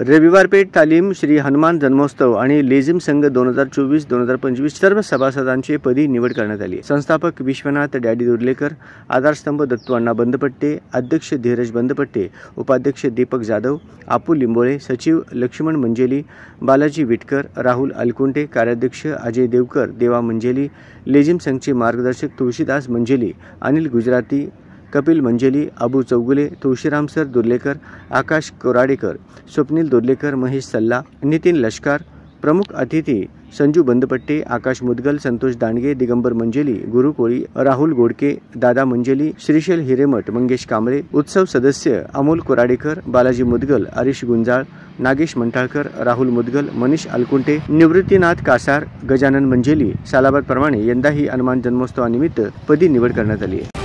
पेठ तालीम श्री हनुमान जन्मोत्सव आणि लेझिम संघ दोन हजार चोवीस दोन हजार पंचवीस सर्व सभासदांची पदी निवड करण्यात आली संस्थापक विश्वनाथ डॅडी दुर्लेकर आधारस्तंभ दत्तू अण्णा बंदपट्टे अध्यक्ष धीरज बंदपट्टे उपाध्यक्ष दीपक जाधव आपू लिंबोळे सचिव लक्ष्मण मंजेली बालाजी विटकर राहुल अलकुंटे कार्याध्यक्ष अजय देवकर देवा मंजेली लेझिम संघचे मार्गदर्शक तुळशीदास मंजेली अनिल गुजराती कपिल मंजली अबू चौगुले तुळशीराम सर दुर्लेकर आकाश कोराडेकर स्वप्नील दुर्लेकर महेश सल्ला नितीन लष्कर प्रमुख अतिथी संजू बंदपट्टे आकाश मुदगल संतोष दांडगे दिगंबर मंजली गुरुकोळी राहुल गोडके दादा मंजली श्रीशैल हिरेमठ मंगेश कांबळे उत्सव सदस्य अमोल कोराडेकर बालाजी मुदगल हरीश गुंजाळ नागेश मंटाळकर राहुल मुदगल मनीष अलकुंटे निवृत्तीनाथ कासार गजानन मंजली सालाबाद प्रमाणे यंदाही हनुमान जन्मोत्सवानिमित्त पदी निवड करण्यात आली आहे